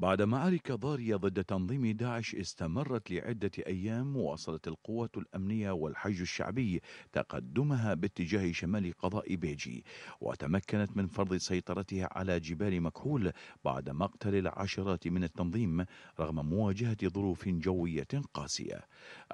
بعد معارك ضارية ضد تنظيم داعش استمرت لعدة أيام واصلت القوات الأمنية والحج الشعبي تقدمها باتجاه شمال قضاء بيجي وتمكنت من فرض سيطرتها على جبال مكحول بعد مقتل العشرات من التنظيم رغم مواجهة ظروف جوية قاسية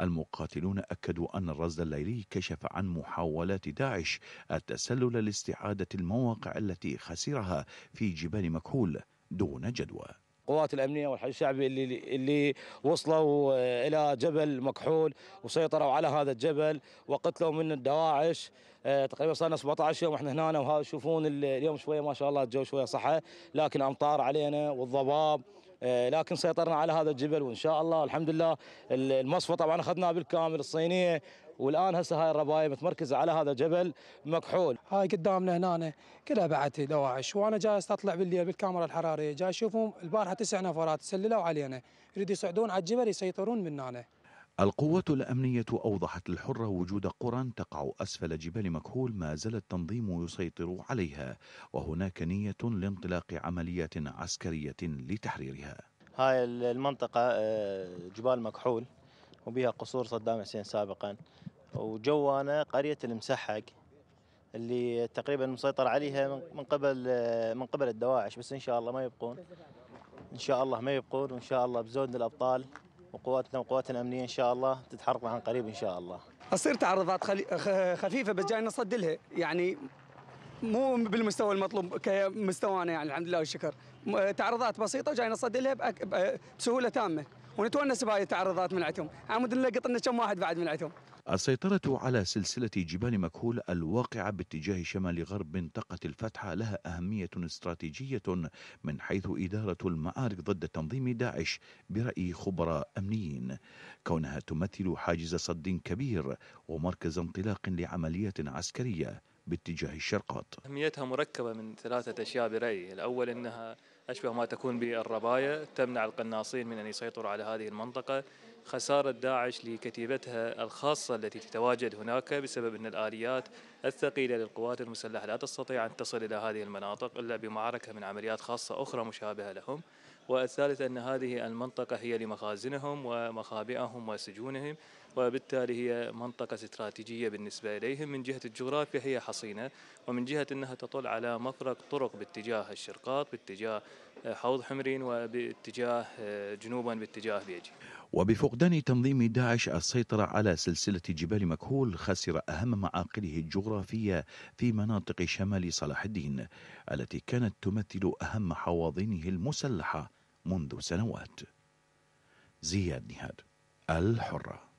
المقاتلون أكدوا أن الرصد الليلي كشف عن محاولات داعش التسلل لاستعادة المواقع التي خسرها في جبال مكحول دون جدوى القوات الامنيه والحشد الشعبي اللي اللي وصلوا آه، الى جبل مكحول وسيطروا على هذا الجبل وقتلوا من الدواعش آه، تقريبا صار لنا 17 يوم احنا هنا وهذا تشوفون اليوم شويه ما شاء الله الجو شويه صحه لكن امطار علينا والضباب آه، لكن سيطرنا على هذا الجبل وان شاء الله الحمد لله المصفى طبعا اخذناه بالكامل الصينيه والان هسه هاي الربايه متمركزه على هذا الجبل مكحول هاي قدامنا هنا كلها بعد دواعش وانا جاي استطلع بالليل بالكاميرا الحراريه جاي اشوفهم البارحه تسع نفرات سللوا علينا يريدوا يصعدون على الجبل يسيطرون من هنا القوات الأمنية أوضحت الحرة وجود قرى تقع أسفل جبال مكهول ما زال التنظيم يسيطر عليها وهناك نية لانطلاق عمليات عسكرية لتحريرها هاي المنطقة آه، جبال مكحول وبها قصور صدام حسين سابقا وجوانا قرية المسحق اللي تقريبا مسيطر عليها من قبل آه، من قبل الدواعش بس ان شاء الله ما يبقون ان شاء الله ما يبقون وان شاء الله بزود الابطال وقواتنا وقواتنا الامنيه ان شاء الله تتحرك عن قريب ان شاء الله. تصير تعرضات خلي... خفيفه بس جاي نصد لها يعني مو بالمستوى المطلوب كمستوانا يعني الحمد لله والشكر تعرضات بسيطه وجاي نصد لها بسهوله تامه ونتونس بهاي التعرضات من عندهم عمود نلقط لنا كم واحد بعد من عندهم السيطرة على سلسلة جبال مكهول الواقعة باتجاه شمال غرب منطقة الفتحة لها أهمية استراتيجية من حيث إدارة المعارك ضد تنظيم داعش برأي خبراء أمنيين كونها تمثل حاجز صد كبير ومركز انطلاق لعمليات عسكرية باتجاه الشرقات أهميتها مركبة من ثلاثة أشياء برأيي الأول أنها أشبه ما تكون بالرباية تمنع القناصين من أن يسيطروا على هذه المنطقة خسارة داعش لكتيبتها الخاصة التي تتواجد هناك بسبب أن الآليات الثقيلة للقوات المسلحة لا تستطيع أن تصل إلى هذه المناطق إلا بمعركة من عمليات خاصة أخرى مشابهة لهم والثالث أن هذه المنطقة هي لمخازنهم ومخابئهم وسجونهم وبالتالي هي منطقة استراتيجية بالنسبة إليهم من جهة الجغرافيا هي حصينة ومن جهة أنها تطل على مفرق طرق باتجاه الشرقاط باتجاه حوض حمرين وباتجاه آه، جنوبا باتجاه بيجي وبفقدان تنظيم داعش السيطرة على سلسلة جبال مكهول خسر أهم معاقله الجغرافية في مناطق شمال صلاح الدين التي كانت تمثل أهم حواضنه المسلحة منذ سنوات زياد نهاد الحره